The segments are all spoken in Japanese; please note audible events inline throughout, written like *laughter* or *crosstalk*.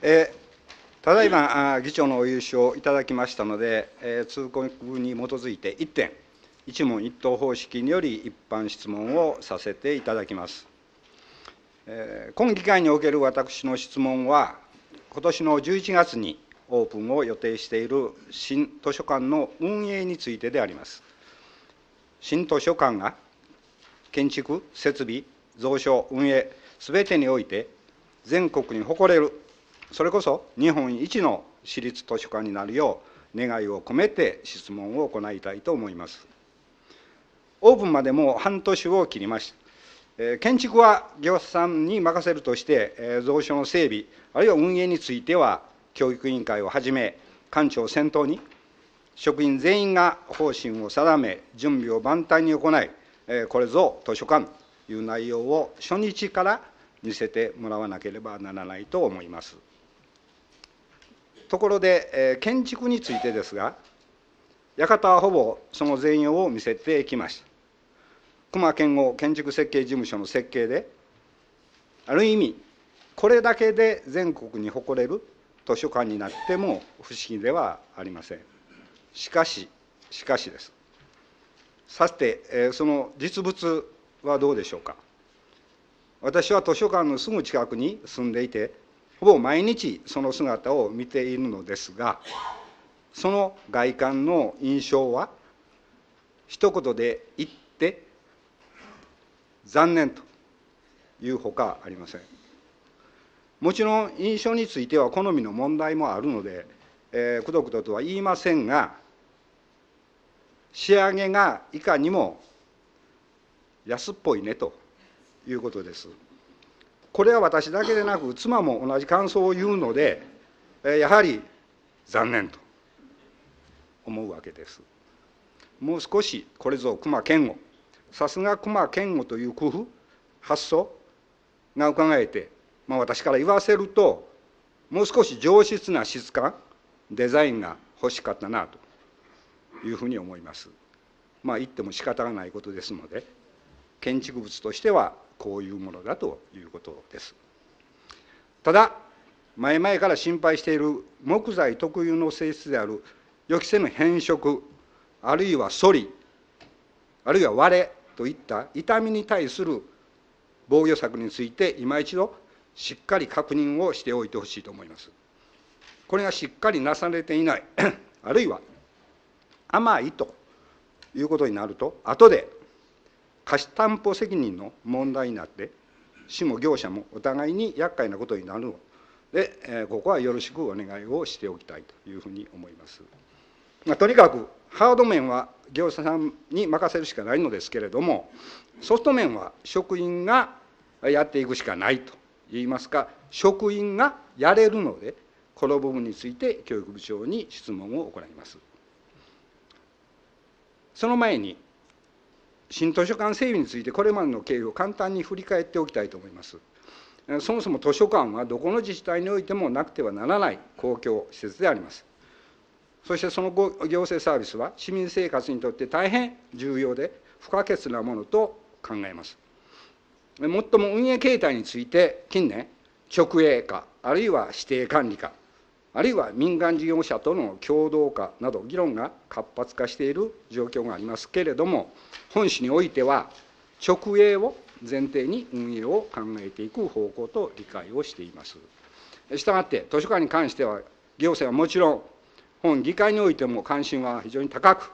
えー、ただいま議長のお許しをいただきましたので、えー、通告に基づいて1点、一問一答方式により一般質問をさせていただきます。えー、今議会における私の質問は、今年の11月にオープンを予定している新図書館の運営についてであります。新図書館が建築、設備、蔵書、運営、すべてにおいて、全国に誇れるそれこそ日本一の私立図書館になるよう願いを込めて質問を行いたいと思いますオープンまでもう半年を切りました建築は業者さんに任せるとして蔵書の整備あるいは運営については教育委員会をはじめ官庁を先頭に職員全員が方針を定め準備を万端に行いこれぞ図書館という内容を初日から見せてもらわなければならないと思います。ところで、えー、建築についてですが館はほぼその全容を見せてきました熊健吾建築設計事務所の設計である意味これだけで全国に誇れる図書館になっても不思議ではありませんしかししかしですさて、えー、その実物はどうでしょうか私は図書館のすぐ近くに住んでいてほぼ毎日その姿を見ているのですがその外観の印象は一言で言って残念というほかありませんもちろん印象については好みの問題もあるので、えー、くどくどとは言いませんが仕上げがいかにも安っぽいねということです。これは私だけでなく妻も同じ感想を言うのでやはり残念と思うわけですもう少しこれぞ熊健吾さすが熊健吾という工夫発想が伺えて、まあ、私から言わせるともう少し上質な質感デザインが欲しかったなというふうに思いますまあ言っても仕方がないことですので建築物としてはこういうものだということですただ前々から心配している木材特有の性質である予期せぬ変色あるいは反りあるいは割れといった痛みに対する防御策について今一度しっかり確認をしておいてほしいと思います。これがしっかりなされていない *clears throat* あるいは甘いということになると後で貸担保責任の問題になって市も業者もお互いに厄介なことになるので、えここはよろしくお願いをしておきたいというふうに思います。まあ、とにかくハード面は業者さんに任せるしかないのですけれどもソフト面は職員がやっていくしかないといいますか職員がやれるのでこの部分について教育部長に質問を行います。その前に新図書館整備についてこれまでの経緯を簡単に振り返っておきたいと思います。そもそも図書館はどこの自治体においてもなくてはならない公共施設であります。そしてその行政サービスは市民生活にとって大変重要で不可欠なものと考えます。もっとも運営形態について近年直営化あるいは指定管理化あるいは民間事業者との共同化など議論が活発化している状況がありますけれども本市においては直営を前提に運営を考えていく方向と理解をしています。したがって図書館に関しては行政はもちろん本議会においても関心は非常に高く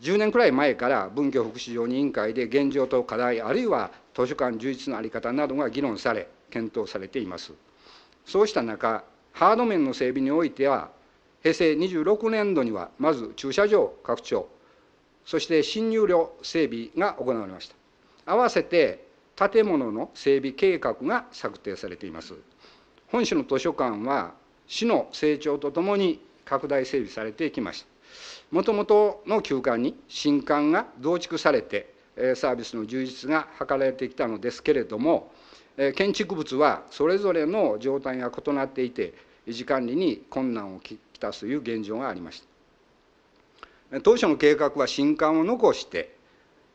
10年くらい前から文教福祉常任委員会で現状と課題あるいは図書館充実の在り方などが議論され検討されていますそうした中ハード面の整備においては平成26年度にはまず駐車場拡張そして侵入路整備が行われました合わせて建物の整備計画が策定されています本市の図書館は市の成長とともに拡大整備されてきましたもともとの旧館に新館が増築されてサービスの充実が図られてきたのですけれども建築物はそれぞれの状態が異なっていて維持管理に困難をきたすという現状がありました当初の計画は新館を残して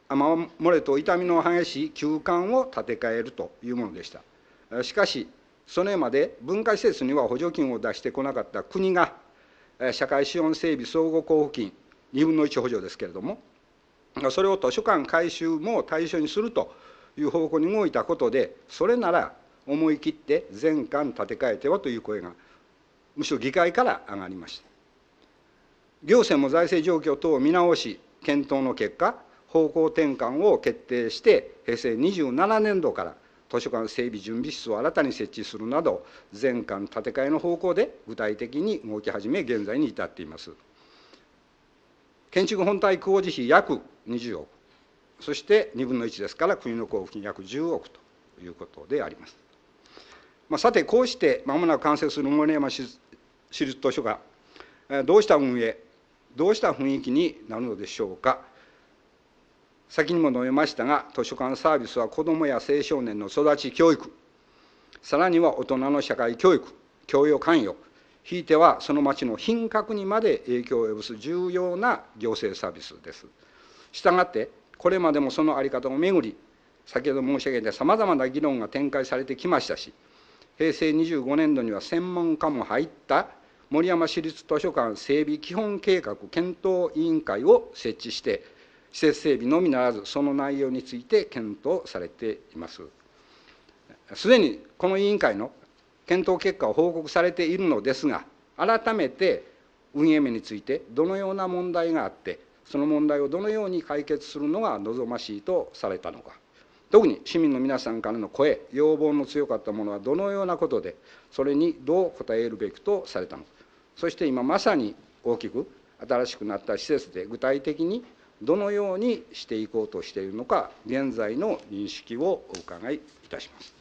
雨漏れと痛みの激しい旧館を建て替えるというものでしたしかしそれまで文化施設には補助金を出してこなかった国が社会資本整備相互交付金2分の1補助ですけれどもそれを図書館改修も対象にするという方向に動いたことでそれなら思い切って全館建て替えてはという声がむしろ議会から上がりました行政も財政状況等を見直し検討の結果方向転換を決定して平成27年度から図書館整備準備室を新たに設置するなど全館建て替えの方向で具体的に動き始め現在に至っています建築本体工事費約20億そして2分の1ですから国の交付金約10億ということであります。まあ、さて、こうしてまもなく完成する森山市立図書がどうした運営、どうした雰囲気になるのでしょうか。先にも述べましたが、図書館サービスは子どもや青少年の育ち教育、さらには大人の社会教育、教養関与、ひいてはその町の品格にまで影響を及ぼす重要な行政サービスです。したがってこれまでもその在り方をめぐり先ほど申し上げたさまざまな議論が展開されてきましたし平成25年度には専門家も入った森山市立図書館整備基本計画検討委員会を設置して施設整備のみならずその内容について検討されていますすでにこの委員会の検討結果を報告されているのですが改めて運営面についてどのような問題があってその問題をどのように解決するのが望ましいとされたのか特に市民の皆さんからの声要望の強かったものはどのようなことでそれにどう応えるべきとされたのかそして今まさに大きく新しくなった施設で具体的にどのようにしていこうとしているのか現在の認識をお伺いいたします。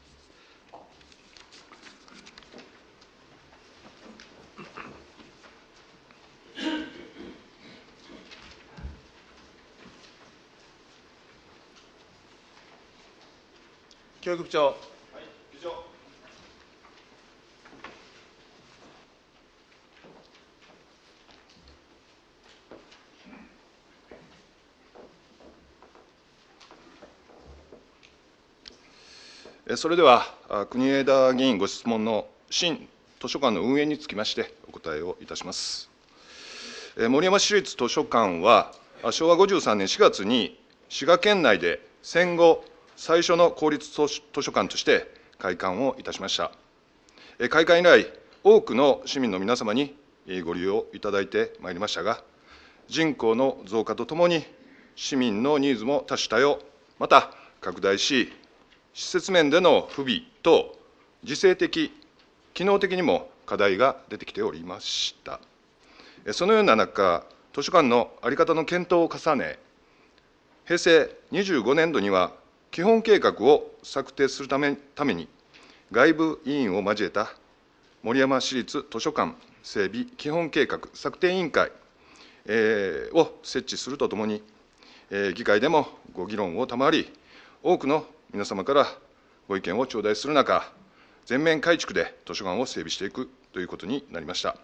教育部長。はい、長それでは国枝議員ご質問の新図書館の運営につきましてお答えをいたします森山市立図書館は昭和53年4月に滋賀県内で戦後最初の公立図書館として開館をいたしました開館以来多くの市民の皆様にご利用いただいてまいりましたが人口の増加とともに市民のニーズも多種多様また拡大し施設面での不備等自制的機能的にも課題が出てきておりましたそのような中図書館の在り方の検討を重ね平成25年度には基本計画を策定するためために、外部委員を交えた森山市立図書館整備基本計画策定委員会、えー、を設置するとともに、えー、議会でもご議論を賜り、多くの皆様からご意見を頂戴する中、全面改築で図書館を整備していくということになりました。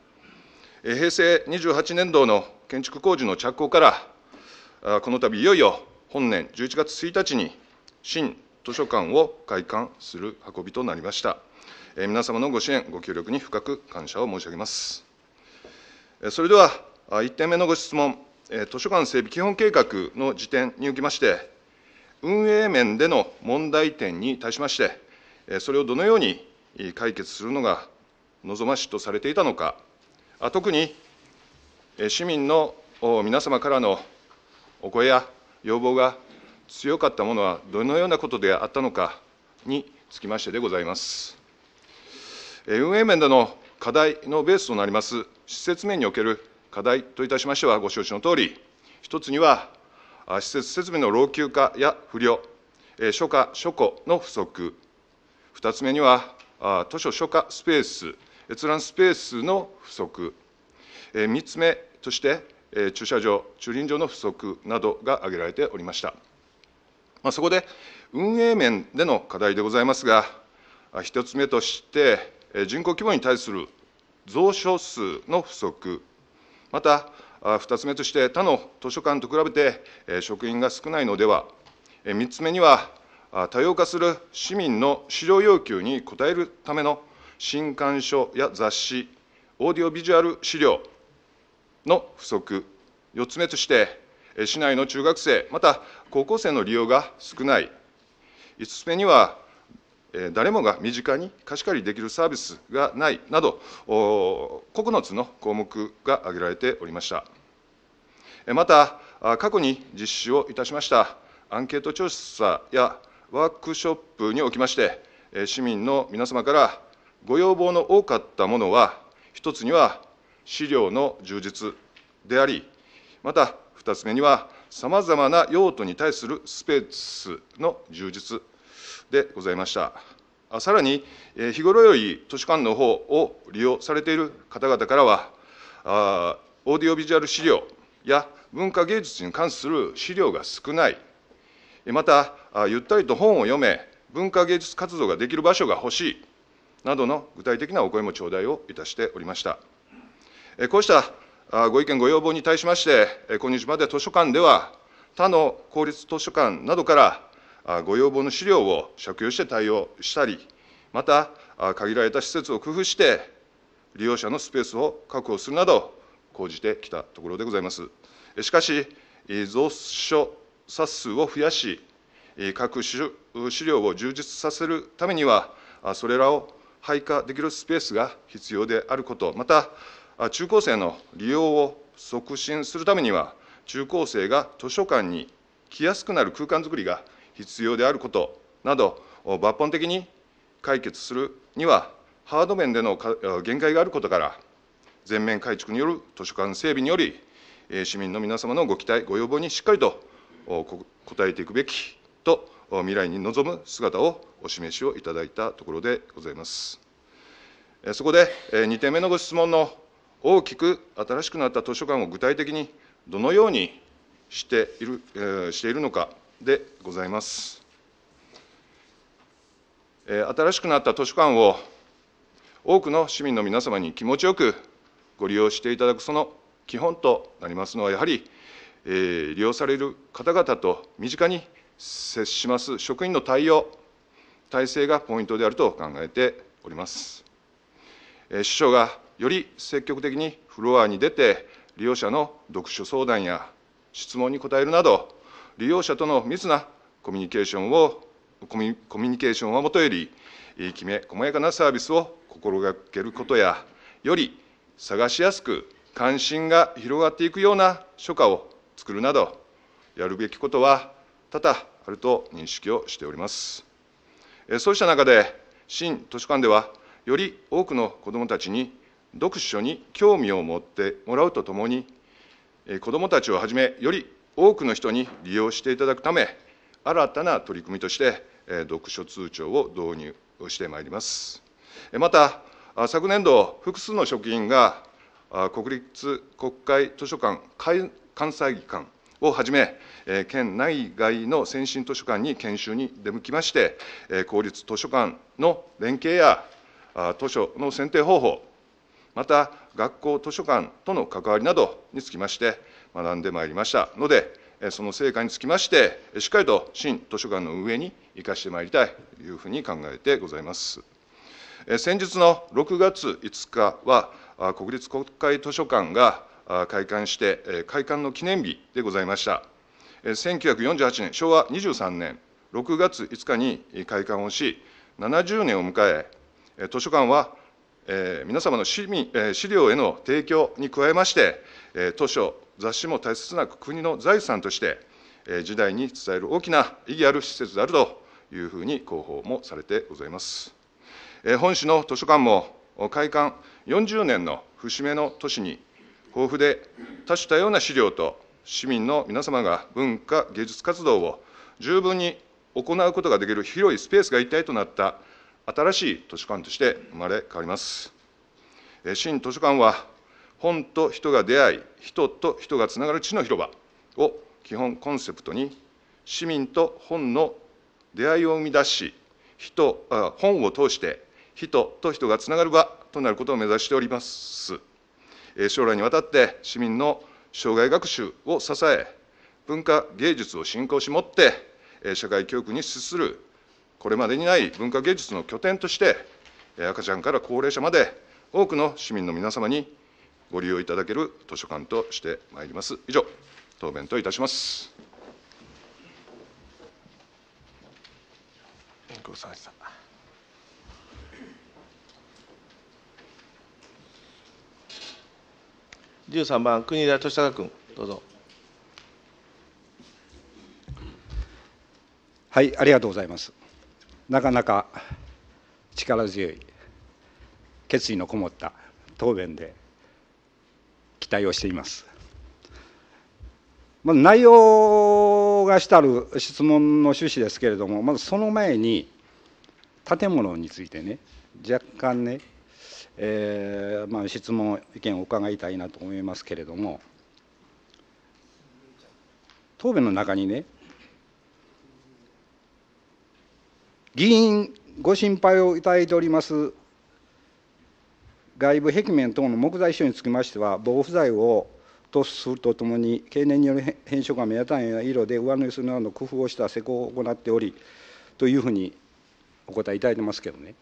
えー、平成28年度の建築工事の着工から、この度いよいよ本年11月1日に新図書館を開館する運びとなりました、えー、皆様のご支援ご協力に深く感謝を申し上げます、えー、それでは1点目のご質問、えー、図書館整備基本計画の時点におきまして運営面での問題点に対しましてえそれをどのように解決するのが望ましいとされていたのかあ特にえ市民の皆様からのお声や要望が強かったものはどのようなことであったのかにつきましてでございます。運営面での課題のベースとなります施設面における課題といたしましては、ご承知のとおり、一つには、施設設備の老朽化や不良、書家、書庫の不足、二つ目には、図書書家スペース、閲覧スペースの不足、三つ目として、駐車場、駐輪場の不足などが挙げられておりました。まあ、そこで運営面での課題でございますが、1つ目として、人口規模に対する蔵書数の不足、また2つ目として他の図書館と比べて職員が少ないのでは、3つ目には多様化する市民の資料要求に応えるための新刊書や雑誌、オーディオビジュアル資料の不足、4つ目として市内の中学生、また高校生の利用が少ない5つ目には誰もが身近に貸し借りできるサービスがないなど9つの項目が挙げられておりましたまた過去に実施をいたしましたアンケート調査やワークショップにおきまして市民の皆様からご要望の多かったものは1つには資料の充実でありまた2つ目にはさまざまな用途に対するスペースの充実でございました。さらに、日頃より図書館の方を利用されている方々からは、オーディオビジュアル資料や文化芸術に関する資料が少ない、また、ゆったりと本を読め、文化芸術活動ができる場所が欲しいなどの具体的なお声も頂戴をいたしておりました。こうしたご意見、ご要望に対しまして、今日まで図書館では、他の公立図書館などからご要望の資料を借用して対応したり、また、限られた施設を工夫して、利用者のスペースを確保するなど、講じてきたところでございます。しかし、蔵書冊数を増やし、各種資料を充実させるためには、それらを配下できるスペースが必要であること、また、中高生の利用を促進するためには中高生が図書館に来やすくなる空間づくりが必要であることなど抜本的に解決するにはハード面での限界があることから全面改築による図書館整備により市民の皆様のご期待ご要望にしっかりと応えていくべきと未来に臨む姿をお示しをいただいたところでございます。そこで2点目のご質問の大きく新しくなった図書館を具体的にどのようにしている,、えー、しているのかでございます、えー、新しくなった図書館を多くの市民の皆様に気持ちよくご利用していただくその基本となりますのはやはり、えー、利用される方々と身近に接します職員の対応体制がポイントであると考えております。えー、首相がより積極的にフロアに出て利用者の読書相談や質問に答えるなど利用者との密なコミュニケーションをコミュニケーションはもとよりきめ細やかなサービスを心がけることやより探しやすく関心が広がっていくような書家を作るなどやるべきことは多々あると認識をしておりますそうした中で新図書館ではより多くの子どもたちに読書に興味を持ってもらうとともに、子どもたちをはじめ、より多くの人に利用していただくため、新たな取り組みとして、読書通帳を導入してまいります。また、昨年度、複数の職員が国立国会図書館関西館をはじめ、県内外の先進図書館に研修に出向きまして、公立図書館の連携や図書の選定方法、また学校図書館との関わりなどにつきまして学んでまいりましたのでその成果につきましてしっかりと新図書館の運営に生かしてまいりたいというふうに考えてございます先日の6月5日は国立国会図書館が開館して開館の記念日でございました1948年昭和23年6月5日に開館をし70年を迎え図書館はえー、皆様の市民、えー、資料への提供に加えまして、えー、図書、雑誌も大切な国の財産として、えー、時代に伝える大きな意義ある施設であるというふうに広報もされてございます。えー、本市の図書館も開館40年の節目の年に、豊富で多種多様な資料と市民の皆様が文化芸術活動を十分に行うことができる広いスペースが一体となった新しい図書館として生まれ変わります。新図書館は本と人が出会い人と人がつながる地の広場を基本コンセプトに市民と本の出会いを生み出し人本を通して人と人がつながる場となることを目指しております将来にわたって市民の障害学習を支え文化芸術を振興しもって社会教育に資するこれまでにない文化芸術の拠点として赤ちゃんから高齢者まで多くの市民の皆様にご利用いただける図書館としてまいります以上答弁といたしますご13番国枝俊孝君どうぞはいありがとうございますなかなか力強い決意のこもった答弁で期待をしています。まず内容がしたる質問の趣旨ですけれどもまずその前に建物についてね若干ね、えーまあ、質問意見を伺いたいなと思いますけれども答弁の中にね議員ご心配をいただいております外部壁面等の木材使用につきましては防腐剤を塗するとともに経年による変色が目立たないような色で上塗りするなどの工夫をした施工を行っておりというふうにお答えいただいてますけどね。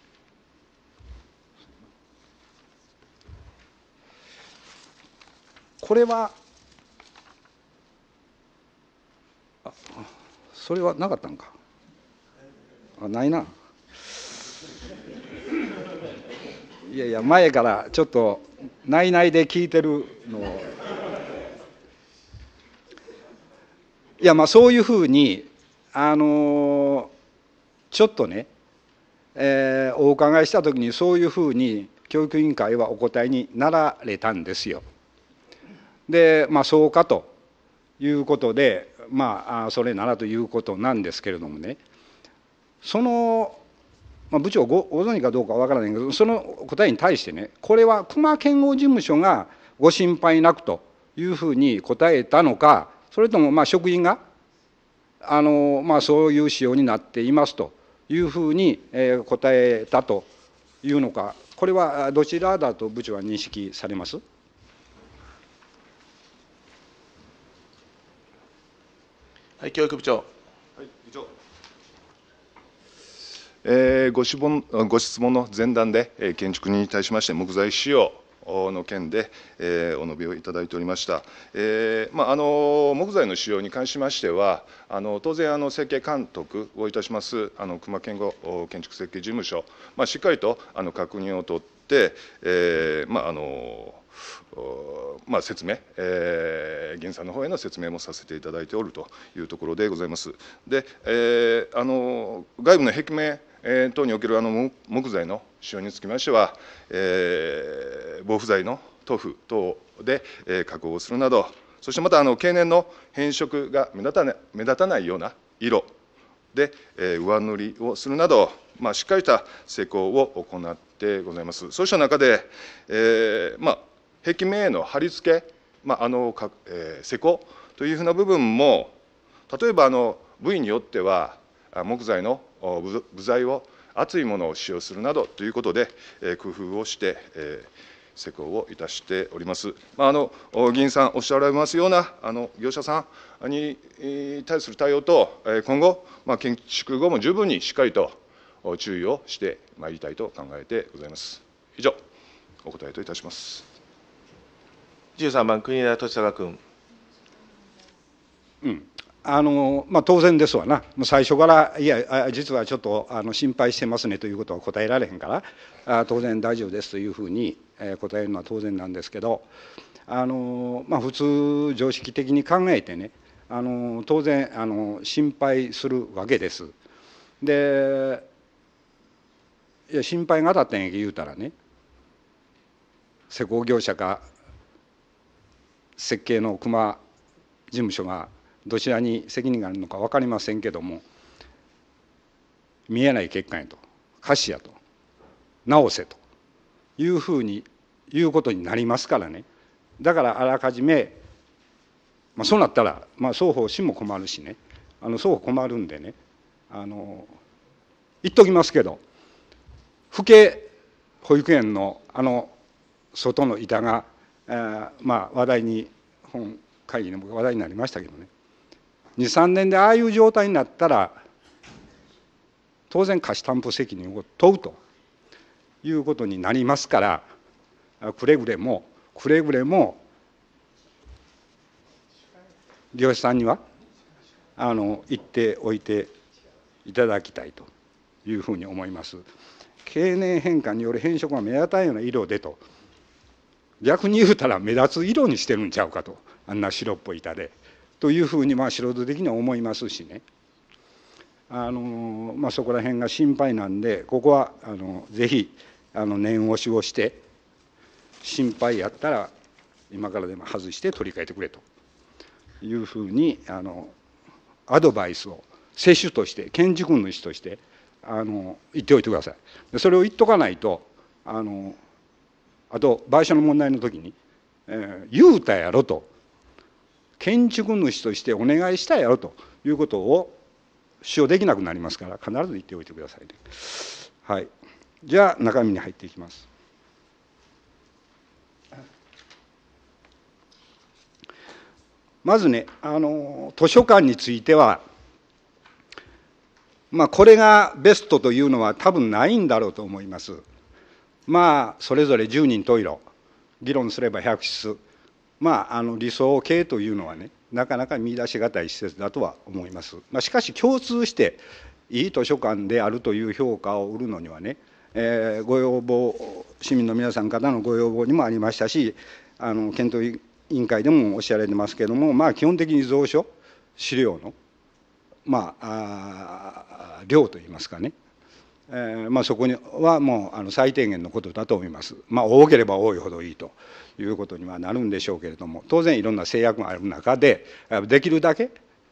これはそれはなかったのか。あないないやいや前からちょっと内々で聞いてるのをいやまあそういうふうにあのちょっとね、えー、お伺いした時にそういうふうに教育委員会はお答えになられたんですよ。でまあそうかということでまあそれならということなんですけれどもねその、まあ、部長ごご存知かどうかわからないけどその答えに対してねこれは熊健吾事務所がご心配なくというふうに答えたのかそれともまあ職員があの、まあ、そういう仕様になっていますというふうに、えー、答えたというのかこれはどちらだと部長は認識されますはい、教育部長。えー、ご質問ご質問の前段で、えー、建築に対しまして木材使用の件で、えー、お述べをいただいておりました、えーまあ、あの木材の使用に関しましてはあの当然あの設計監督をいたしますあの熊健吾建築設計事務所、まあ、しっかりとあの確認を取って、えーまああのまあ、説明、えー、原産の方への説明もさせていただいておるというところでございます。で、えー、あの外部の壁面え等におけるあの木材の使用につきましては、えー、防腐剤の塗布等で、えー、加工をするなど、そしてまたあの経年の変色が目立たない目立たないような色で、えー、上塗りをするなど、まあ、しっかりした施工を行ってございます。そうした中で、えーまあ、壁面への貼り付け、まああのかえー、施工というふうな部分も例えばあの部位によっては木材の部材を熱いものを使用するなどということで、え工夫をして、え施工をいたしております。まあ、あの議員さんおっしゃられますようなあの業者さんに対する対応とえ今後、まあ、建築後も十分にしっかりと注意をしてまいりたいと考えてございます。以上お答えといたします。13番国枝俊孝君。うん、あのまあ、当然ですわな最初から「いや実はちょっとあの心配してますね」ということは答えられへんから「当然大丈夫です」というふうに答えるのは当然なんですけどあの、まあ、普通常識的に考えてねあの当然あの心配するわけです。でいや心配が当たったんやけ言うたらね施工業者か設計の熊事務所がどちらに責任があるのか分かりませんけども見えない欠陥やと歌詞やと直せというふうに言うことになりますからねだからあらかじめ、まあ、そうなったら、まあ、双方死も困るしねあの双方困るんでねあの言っときますけど府警保育園のあの外の板が、えー、まあ話題に本会議でも話題になりましたけどね23年でああいう状態になったら当然貸し担保責任を問うということになりますからくれぐれもくれぐれも漁師さんにはあの言っておいていただきたいというふうに思います。経年変化による変色が目立たないような色でと逆に言うたら目立つ色にしてるんちゃうかとあんな白っぽい板でというふうにまあ素人的には思いますしねあの、まあ、そこら辺が心配なんでここはあのぜひあの念押しをして心配やったら今からでも外して取り替えてくれというふうにあのアドバイスを接種として建築主としてあの言っておいてください。それを言っとかないとあのあと賠償の問題の時に「えー、言うたやろ」と建築主としてお願いしたやろということを使用できなくなりますから必ず言っておいてくださいね。はい、じゃあ中身に入っていきます。まずねあの図書館については、まあ、これがベストというのは多分ないんだろうと思います。まあそれぞれ10人十色議論すれば100室まあ、あの理想形というのはねなかなか見出し難い施設だとは思います。まあ、しかし共通していい図書館であるという評価を売るのにはね、えー、ご要望市民の皆さん方のご要望にもありましたしあの検討委員会でもおっしゃられてますけども、まあ、基本的に蔵書資料の、まあ、あ量といいますかねえー、まあ、そこにはもうあの最低限のことだと思います、まあ、多ければ多いほどいいということにはなるんでしょうけれども当然いろんな制約がある中でできるだけ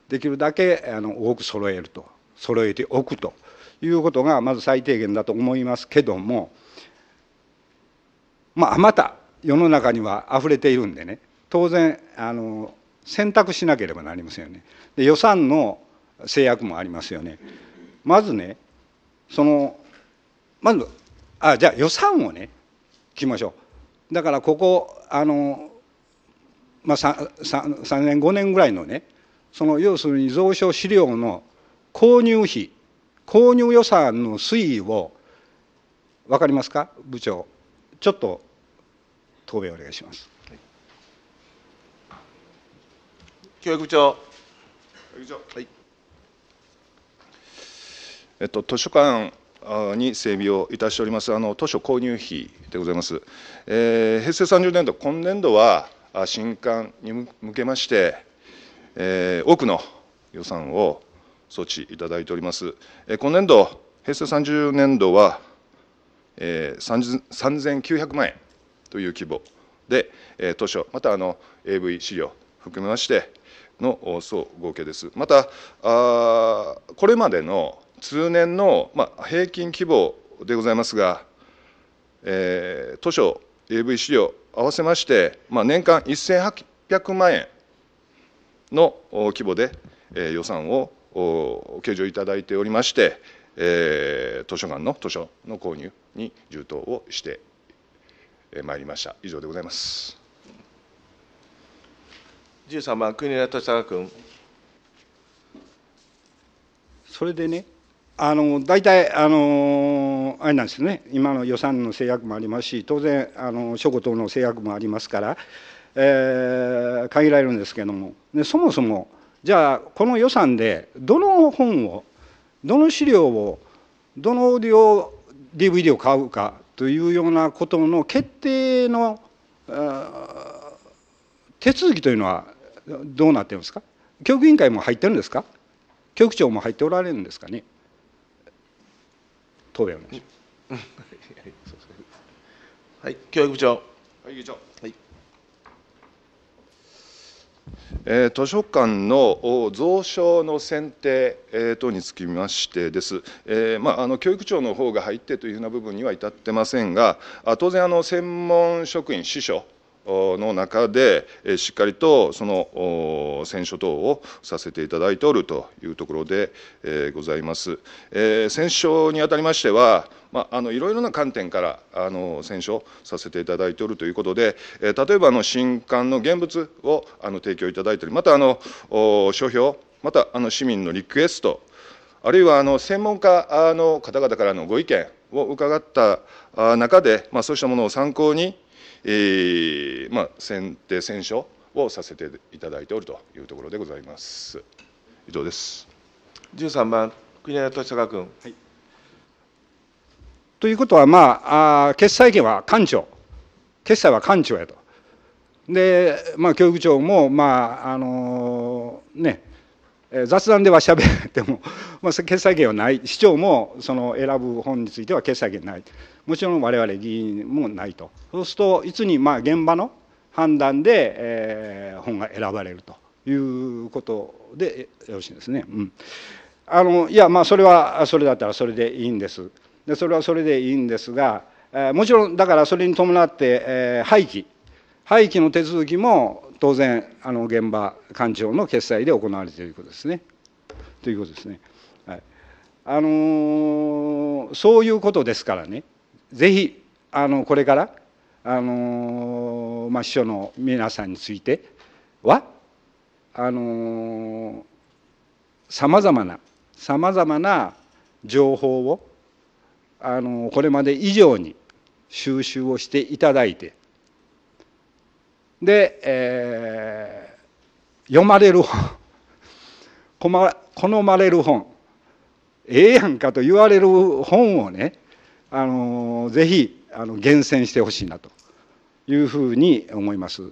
できるだけあの多く揃えると揃えておくということがまず最低限だと思いますけどもまあまた世の中には溢れているんでね当然あの選択しなければなりませんよねで予算の制約もありますよねまずねそのまずあじゃあ予算をね聞きましょうだからここあの、まあ3、3, 3年5年ぐらいのねその要するに蔵書資料の購入費購入予算の推移を分かりますか部長ちょっと答弁お願いします。教育部長。はいえっと、図書館に整備をいたしておりますあの図書購入費でございます、えー、平成30年度今年度は新刊に向けまして、えー、多くの予算を措置いただいております、えー、今年度平成30年度は、えー、3900万円という規模で、えー、図書またあの AV 資料含めましての総合計ですまたあこれまでの通年の、まあ、平均規模でございますが、えー、図書 AV 資料合わせまして、まあ、年間1800万円の規模で、えー、予算を計上いただいておりまして、えー、図書館の図書の購入に充当をしてまいりました以上でございます13番国枝君それでねあの大体あのあれなんですね今の予算の制約もありますし当然あの諸国等の制約もありますから、えー、限られるんですけどもでそもそもじゃあこの予算でどの本をどの資料をどのオーディオ DVD を買うかというようなことの決定の手続きというのはどうなってるんですか教育委員会も入ってるんですか教育長も入っておられるんですかね答弁お願いします。*laughs* はい、教育部長。はい、部長。はい。えー、図書館の蔵書の選定、えー、等につきましてです、えーまあ、あの教育長の方が入ってというふうな部分には至ってませんが、当然あの、専門職員、司書の中で、しっかりとその選書等をさせていただいておるというところでございます。選書にあたりましては、まあ、あのいろいろな観点からあの選書させていただいておるということで、え例えばあの新刊の現物をあの提供いただいたり、またあの書評、またあの市民のリクエスト、あるいはあの専門家の方々からのご意見を伺った中で、まあ、そうしたものを参考に、えー、まあ、選定選書をさせていただいておるというところでございます。以上です。13番国枝俊孝君、はい、ということは、まあ、あ決裁権は官庁決裁は官庁やと。で、まあ、教育長も、まああのね、雑談ではしゃべっても、*laughs* まあ、決裁権はない市長もその選ぶ本については決裁権ないもちろん我々議員もないとそうするといつにまあ現場の判断で、えー、本が選ばれるということでよろしいですね。うん、あのいやまあそれはそれだったらそれでいいんですでそれはそれでいいんですが、えー、もちろんだからそれに伴って、えー、廃棄廃棄の手続きも当然あの現場官庁の決済で行われていることですね。ということですね。はいあのー、そういうことですからねぜひあのこれから、あのー、まあ、秘書の皆さんについてはあのさまざまなさまざまな情報を、あのー、これまで以上に収集をしていただいてで、えー、読まれる本 *laughs* 好まれる本ええやんかと言われる本をね、あのー、ぜひあの厳選してほしいなというふうに思います。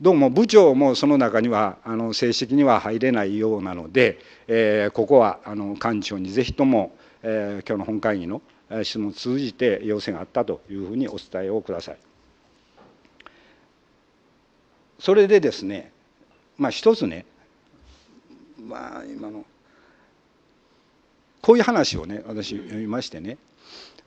どうも部長もその中にはあの正式には入れないようなので、えー、ここはあの幹事長にぜひとも、えー、今日の本会議の質問を通じて要請があったというふうにお伝えをください。それでですねまあ一つねまあ今のこういう話をね私読みましてね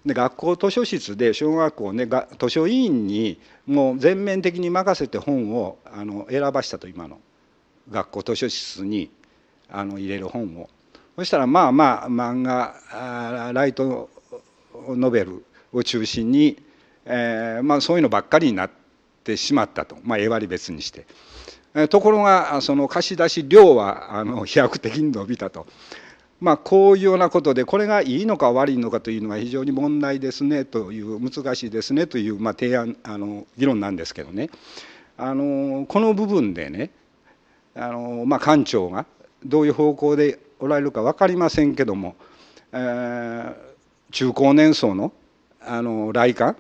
で学校図書室で小学校ねが図書委員にもう全面的に任せて本をあの選ばしたと今の学校図書室にあの入れる本をそしたらまあまあ漫画ライトノベルを中心に、えーまあ、そういうのばっかりになっってしまったと、まあ、えり別にして。ところがその貸し出し量はあの飛躍 *laughs* 的に伸びたと。まあ、こういうようなことでこれがいいのか悪いのかというのは非常に問題ですねという難しいですねというまあ提案あの議論なんですけどねあのこの部分でねあのまあ官庁がどういう方向でおられるか分かりませんけども、えー、中高年層のあの来館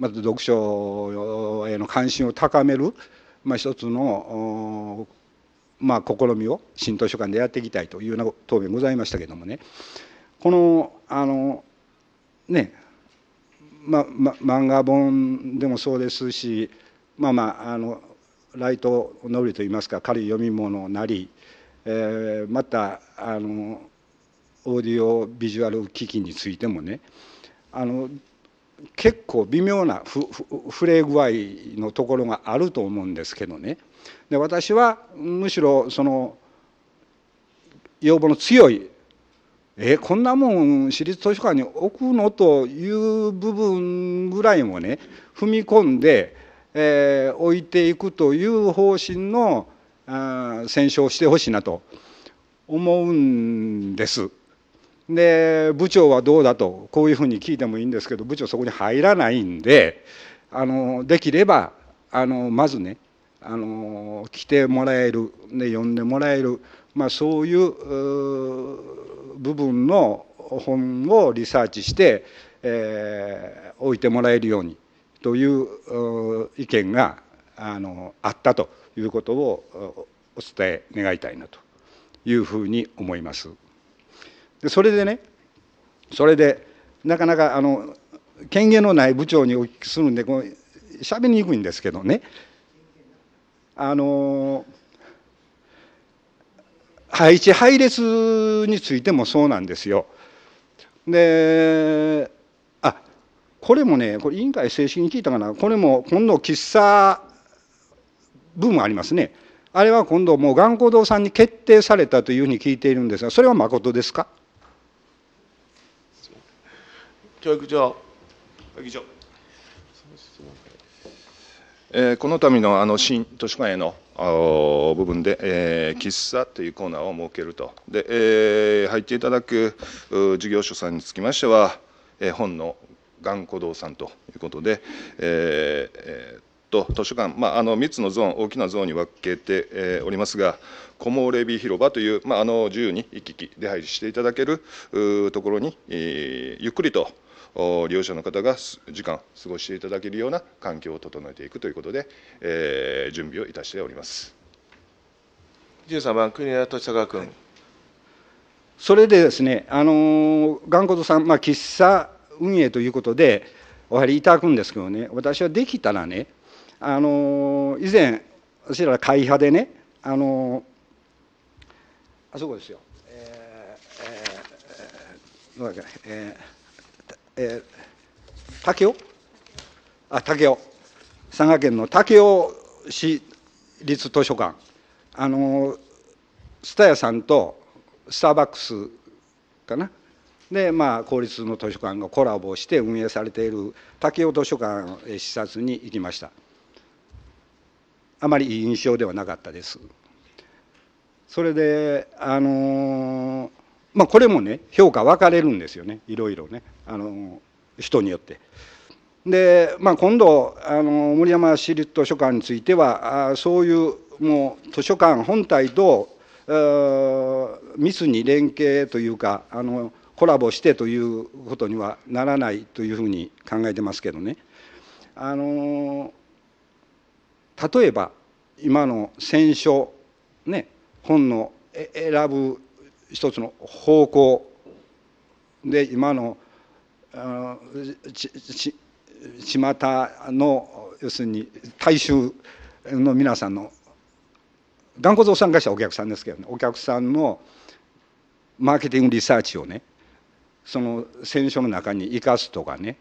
まず読書への関心を高める、まあ、一つの、まあ、試みを新図書館でやっていきたいというような答弁ございましたけどもねこのあのねまあ、ま、漫画本でもそうですしまあまああのライトノリといいますか軽い読み物なり、えー、またあのオーディオビジュアル機器についてもねあの結構微妙な触れ具合のところがあると思うんですけどねで私はむしろその要望の強い「えこんなもん私立図書館に置くの?」という部分ぐらいもね踏み込んで、えー、置いていくという方針のあ戦勝してほしいなと思うんです。で部長はどうだとこういうふうに聞いてもいいんですけど部長そこに入らないんであのできればあのまずねあの来てもらえるね、呼んでもらえる、まあ、そういう部分の本をリサーチして、えー、置いてもらえるようにという意見があのあったということをお伝え願いたいなというふうに思います。でそれでねそれでなかなかあの権限のない部長にお聞きするんでこうしゃべりにくいんですけどねあの配置配列についてもそうなんですよ。であこれもねこれ委員会正式に聞いたかなこれも今度喫茶ブームありますねあれは今度もう頑固堂さんに決定されたというふうに聞いているんですがそれはまことですか教育長議長えー、この度のあの新図書館への部分で、えー、喫茶というコーナーを設けると、でえー、入っていただく事業所さんにつきましては、えー、本の頑固堂さんということで、えーえーと図書館、まあ、あの3つのゾーン、大きなゾーンに分けて、えー、おりますが、コモレビ広場という、まあ、あの自由に行き来、出入りしていただけるところに、えー、ゆっくりと利用者の方が時間過ごしていただけるような環境を整えていくということで、えー、準備をいたしております13番国枝俊孝君、はい、それでですねあの頑固とさん、まあ、喫茶運営ということでお入りいただくんですけどね私はできたらねあの以前私ら会派でねあのあそこですよ。ええーえー、どうだっけ、えーえー、武雄あ武雄佐賀県の武雄市立図書館あの蔦屋さんとスターバックスかなでまあ公立の図書館がコラボして運営されている武雄図書館視察に行きましたあまりいい印象ではなかったですそれであのー、まあ、これもね評価分かれるんですよねいろいろねあの人によって。で、まあ、今度あの森山市立図書館についてはあそういうもう図書館本体と密に連携というかあのコラボしてということにはならないというふうに考えてますけどね。あの例えば今の選書ね本の選ぶ一つの方向で今のちまたの要するに大衆の皆さんの頑固蔵産会社はお客さんですけどねお客さんのマーケティングリサーチをねその選書の中に生かすとかね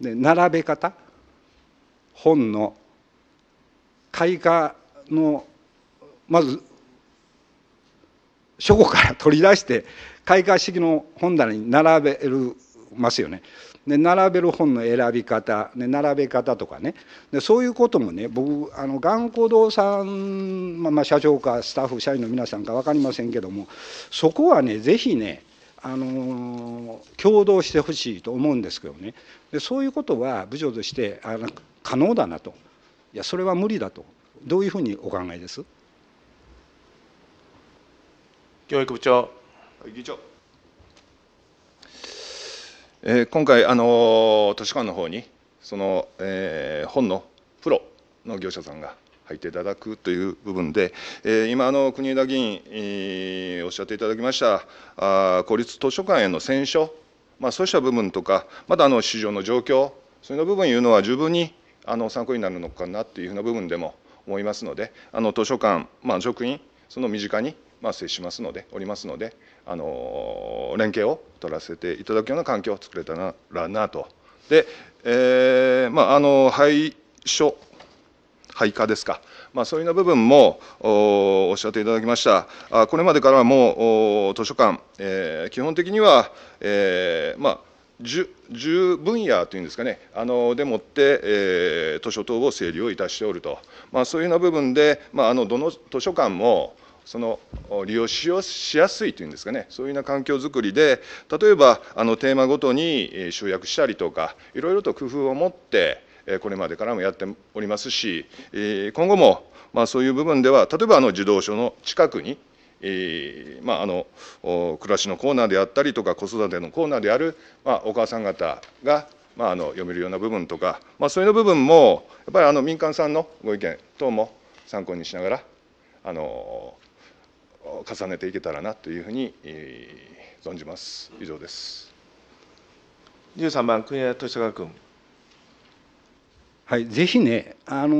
で並べ方本の開花のまず書庫から取り出して開会式の本棚に並べるますよね。で並べる本の選び方、ね、並べ方とかねでそういうこともね僕あの頑固堂さん、まあ、まあ社長かスタッフ社員の皆さんか分かりませんけどもそこはね是非ねあの共同してほしいと思うんですけどねでそういうことは部長としてあの可能だなといやそれは無理だとどういうふうにお考えです教育部長。議長。えー、今回、あの図書館の方にその、えー、本のプロの業者さんが入っていただくという部分で、えー、今あの国枝議員、えー、おっしゃっていただきましたあ公立図書館への選書、まあ、そうした部分とかまだあの市場の状況そういう部分いうのは十分にあの参考になるのかなというふうな部分でも思いますのであの図書館、まあ、職員その身近にまあ、接しますのでおりますのであの連携を取らせていただくような環境を作れたらなと。で、えー、まあ、あの廃所廃化ですか、まあ、そういうの部分もおっしゃっていただきましたあこれまでからも図書館、えー、基本的には、えー、まあ 10, 分野というんですかね、あのでもって、えー、図書等を整理をいたしておると、まあ、そういうような部分で、まあ、あのどの図書館も、その利用しやすいというんですかねそういうような環境づくりで例えばあのテーマごとに集約したりとかいろいろと工夫を持ってこれまでからもやっておりますし今後もまあそういう部分では例えばあの児童書の近くにまあ、あの暮らしのコーナーであったりとか子育てのコーナーである、まあ、お母さん方が、まあ、あの読めるような部分とか、まあ、そういう部分もやっぱりあの民間さんのご意見等も参考にしながらあの重ねていけたらなというふうに存じます以上です13番国枝俊孝君はい、ぜひね、あの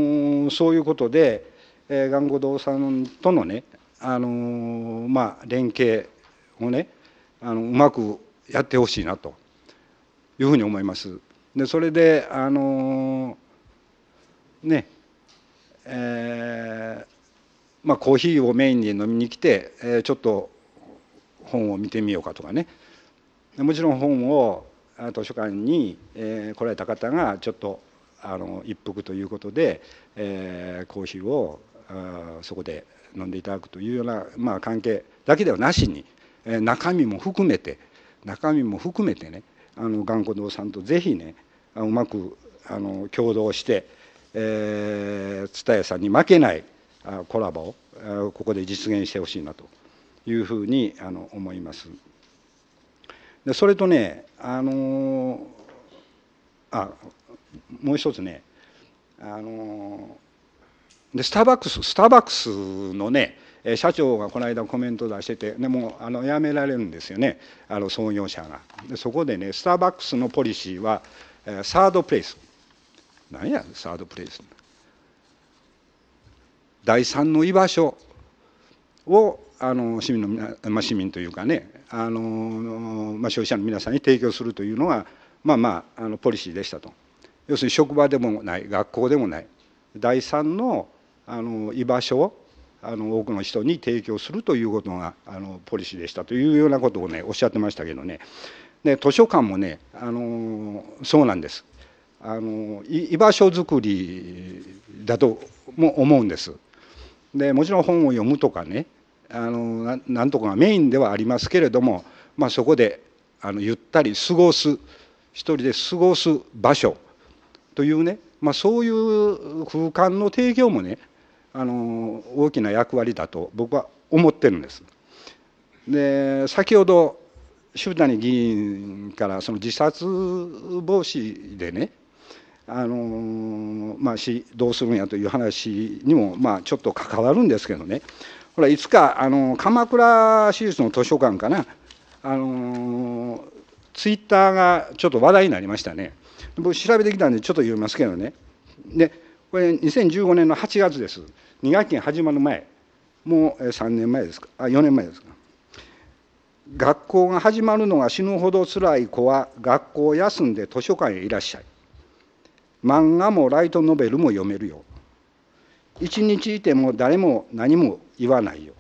ー、そういうことで、えー、頑固堂さんとのね、あのー、まあ、連携をねあのうまくやってほしいなというふうに思います。でそれで、あのねえまあ、コーヒーをメインに飲みに来て、えー、ちょっと本を見てみようかとかねもちろん本を図書館に、えー、来られた方がちょっとあの一服ということで、えー、コーヒーをあそこで飲んでいただくというような、まあ、関係だけではなしに、えー、中身も含めて中身も含めてねあの頑固堂さんとぜひねうまくあの共同して、えー、蔦屋さんに負けないコラボをここで実現してほしいなというふうにあの思います。でそれとねあのあもう一つねあのでスターバックススターバックスのね社長がこの間コメント出しててでもあの辞められるんですよねあの創業者がでそこでねスターバックスのポリシーはサードプレイス何やサードプレイス第三の居場所をあの市民の皆、まあ、市民というかねあの、まあ、消費者の皆さんに提供するというのはまあまああのポリシーでしたと要するに職場でもない学校でもない第三のあの居場所をあの多くの人に提供するということがあのポリシーでしたというようなことをねおっしゃってましたけどねで図書館もねあのそうなんですあの居場所づくりだとも思うんです。でもちろん本を読むとかねあのなんとかがメインではありますけれども、まあ、そこであのゆったり過ごす一人で過ごす場所というね、まあ、そういう空間の提供もねあの大きな役割だと僕は思ってるんです。で先ほど渋谷議員からその自殺防止でねあのまあ、どうするんやという話にも、まあ、ちょっと関わるんですけどねほらいつか、あの鎌倉市立の図書館かな、あのツイッターがちょっと話題になりましたね僕調べてきたんでちょっと読みますけどねでこれ2015年の8月です2学期が始まる前もう3年前ですかあ4年前ですか学校が始まるのが死ぬほどつらい子は学校を休んで図書館へいらっしゃい漫画もライトノベルも読めるよ一日いても誰も何も言わないよ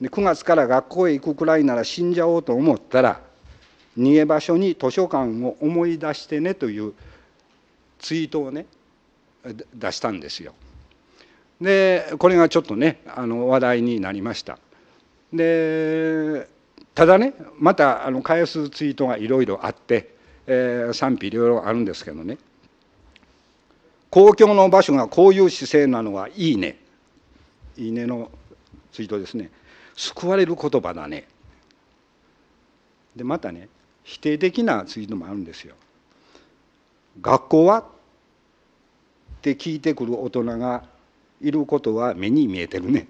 で9月から学校へ行くくらいなら死んじゃおうと思ったら逃げ場所に図書館を思い出してねというツイートをね出したんですよ。でこれがちょっとねあの話題になりました。でただねまたあの返すツイートがいろいろあって、えー、賛否いろいろあるんですけどね公共の場所がこういう姿勢なのはいいね。いいねのツイートですね。救われる言葉だね。で、またね、否定的なツイートもあるんですよ。学校はって聞いてくる大人がいることは目に見えてるね。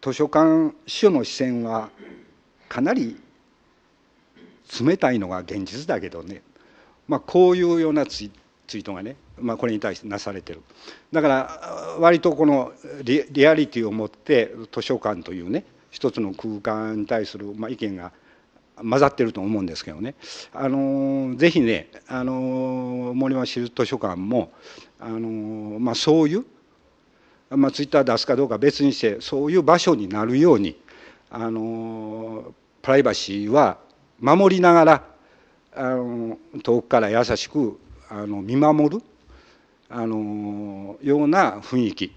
図書館主の視線はかなり冷たいのが現実だけどね。まあ、こういうようなツイツイートがね、まあ、これに対してなされてるだから割とこのリリアリティを持って図書館というね一つの空間に対する、まあ、意見が混ざってると思うんですけどね、あのぜひね、あの森は知る図書館も、あのまあ、そういう、まあ、ツイッター出すかどうか別にしてそういう場所になるように、あのプライバシーは守りながらあの遠くから優しくあの見守るあのような雰囲気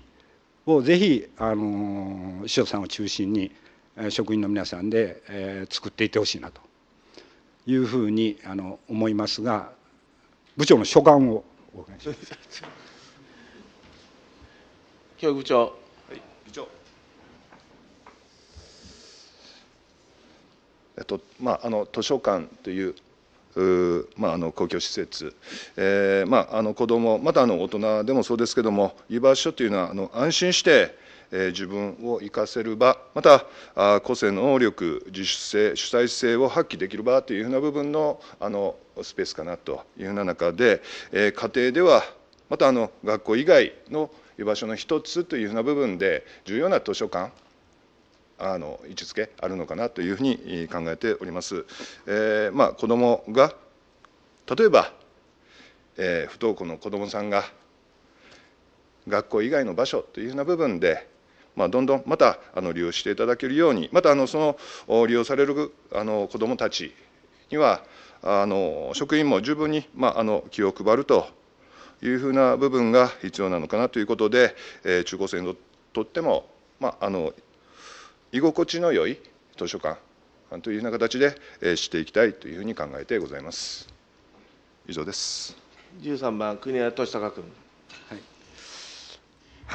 をぜひあの師匠さんを中心に職員の皆さんで、えー、作っていってほしいなというふうにあの思いますが部長の所感をお伺いします。教育部長、はい、部長えっとまあ、あの図書館というまあ、あの公共施設、えーまあ、あの子どもまたあの大人でもそうですけども居場所というのはあの安心して、えー、自分を生かせる場またあ個性能力自主性主体性を発揮できる場というふうな部分のあのスペースかなというふうな中で、えー、家庭ではまたあの学校以外の居場所の一つというふうな部分で重要な図書館あの位置づけあるのかなというふうに考えております。えー、まあ、子どもが例えば、えー、不登校の子どもさんが学校以外の場所というふうな部分で、まあ、どんどんまたあの利用していただけるようにまたあのその利用されるあの子どもたちにはあの職員も十分に、まあ、あの気を配るというふうな部分が必要なのかなということで、えー、中高生にとっても、まあ、あの居心地の良い図書館というような形でしていきたいというふうに考えてございます。以上です。13番国谷俊孝君。は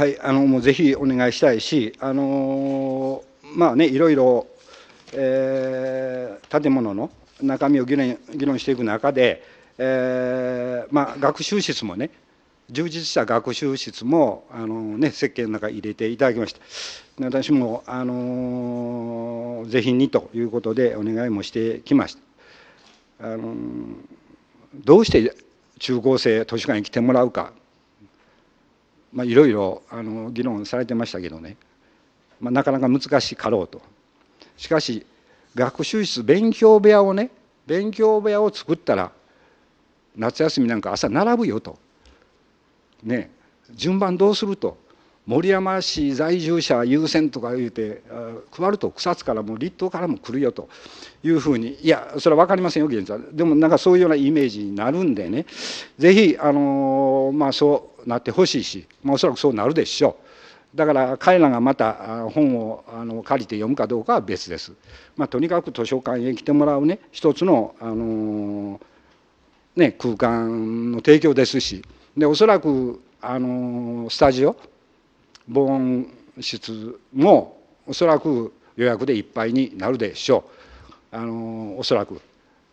い。はい、あのもうぜひお願いしたいし、あのまあねいろいろ、えー、建物の中身を議論議論していく中で、えー、まあ学習室もね充実した学習室もあの、ね、設計の中に入れていただきました私も、あのぜひにということでお願いもしてきました、あのどうして中高生図書館に来てもらうか、まあ、いろいろあの議論されてましたけどね、まあ、なかなか難しかろうとしかし学習室勉強部屋をね勉強部屋を作ったら夏休みなんか朝並ぶよと。ね順番どうすると森山市在住者優先とか言うて配ると草津からも立東からも来るよというふうにいやそれは分かりませんよ現在でもなんかそういうようなイメージになるんでね是非あのまあそうなってほしいし、まあ、おそらくそうなるでしょう。だから彼らがまた本をあの借りて読むかどうかは別です。まあ、とにかく図書館へ来てもらうね一つの、あのね、空間の提供ですしでおそらくあのスタジオ防音室もおそらく予約でいっぱいになるでしょうあのおそらく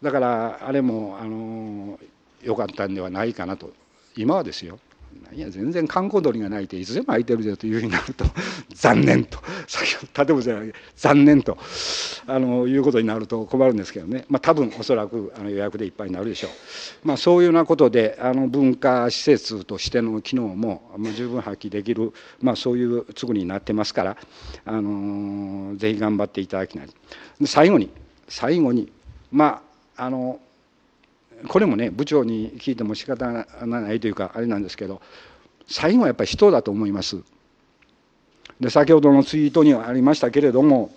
だからあれもあの良かったんではないかなと今はですよいや全然観光鳥が鳴いていつでも空いてるぜというふうになると *laughs* 残念と *laughs* 先ほど建物じゃない残念とあのいうことになると困るんですけどね、まあ、多分おそらくあの予約でいっぱいになるでしょう、まあ、そういうようなことであの文化施設としての機能も十分発揮できる、まあ、そういう作りになってますから、あのぜひ頑張っていただきたい最後に最後にまああのこれもね部長に聞いても仕方ないというかあれなんですけど最後はやっぱり人だと思います。で先ほどのツイートにはありましたけれども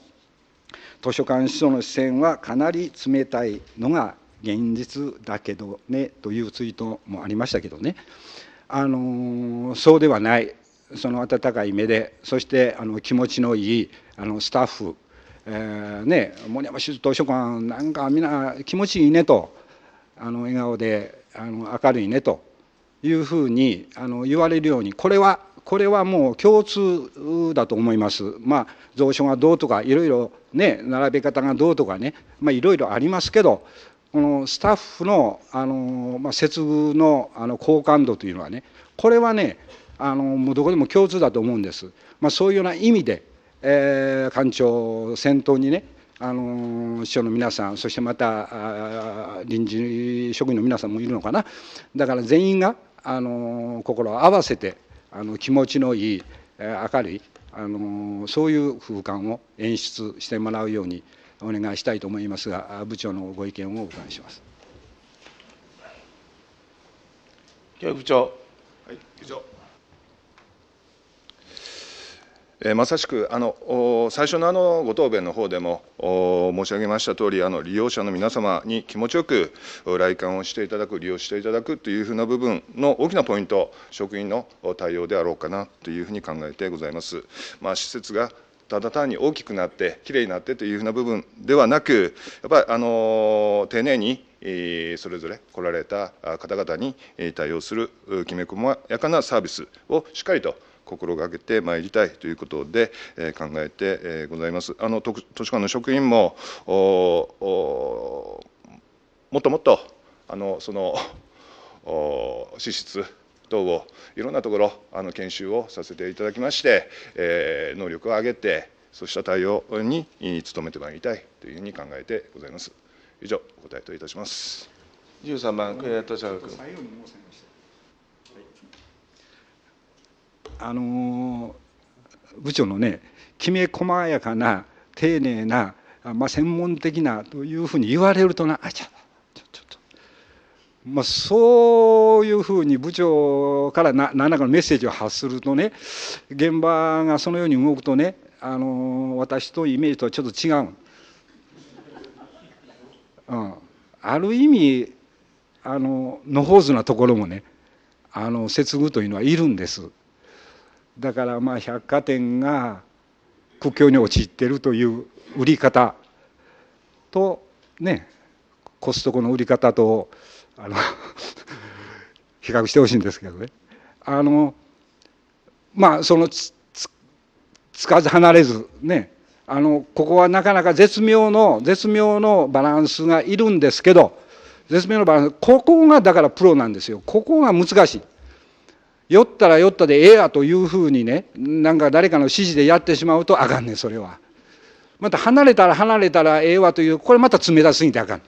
図書館思想の視線はかなり冷たいのが現実だけどねというツイートもありましたけどね、あのそうではないその温かい目でそしてあの気持ちのいいあのスタッフ、えー、ね森山市図書館なんかみんな気持ちいいねと。あの笑顔であの明るいねというふうにあの言われるようにこれはこれはもう共通だと思います。まあ、蔵書がどうとかいろいろね並べ方がどうとかねいろいろありますけどこのスタッフのあの、まあ、接遇のあの好感度というのはねこれはねあのもうどこでも共通だと思うんです。まあ、そういうような意味で、えー、館長先頭にねあの秘書の皆さんそしてまた臨時職員の皆さんもいるのかなだから全員があの心を合わせてあの気持ちのいい明るいあのそういう空間を演出してもらうようにお願いしたいと思いますが部長のご意見をお伺いします。教育長、はい、部長えまさしくあの最初のあのご答弁の方でも申し上げました通りあり利用者の皆様に気持ちよく来館をしていただく利用していただくというふうな部分の大きなポイント職員の対応であろうかなというふうに考えてございます。まあ、施設がただ単に大きくなってきれいになってというふうな部分ではなくやっぱりあの丁寧にそれぞれ来られた方々に対応するきめ細やかなサービスをしっかりと心がけてまいりたいということで、え考えてございます。あの図書館の職員もおおもっともっとあのそのお資質等をいろんなところあの研修をさせていただきまして、え能力を上げてそうした対応に努めてまいりたいというふうに考えてございます。以上、お答えといたします。十三番、クエト栗ャ俊君。最後にあの部長のねきめ細やかな丁寧な、まあ、専門的なというふうに言われるとなあちょっとちょっと、まあ、そういうふうに部長から何らかのメッセージを発するとね現場がそのように動くとねあの私とイメージとはちょっと違う。うん、ある意味あの野放図なところもねあの接遇というのはいるんです。だからまあ百貨店が苦境に陥っているという売り方とねコストコの売り方とあの *laughs* 比較してほしいんですけどねあのまあそのつつかず離れずねあのここはなかなか絶妙の絶妙のバランスがいるんですけど絶妙のバランスここがだからプロなんですよここが難しい。酔ったら酔ったでええやというふうにねなんか誰かの指示でやってしまうとあかんねんそれは。また離れたら離れたらええわというこれまた冷たすぎてあかん。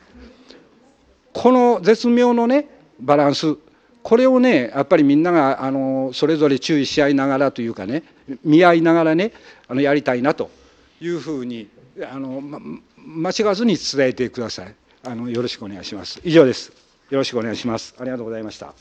この絶妙のねバランスこれをねやっぱりみんながあのそれぞれ注意し合いながらというかね見合いながらねあのやりたいなというふうにあの、ま、間違わずに伝えてくださいあのよろしくお願いします以上ですよろしくお願いしますありがとうございました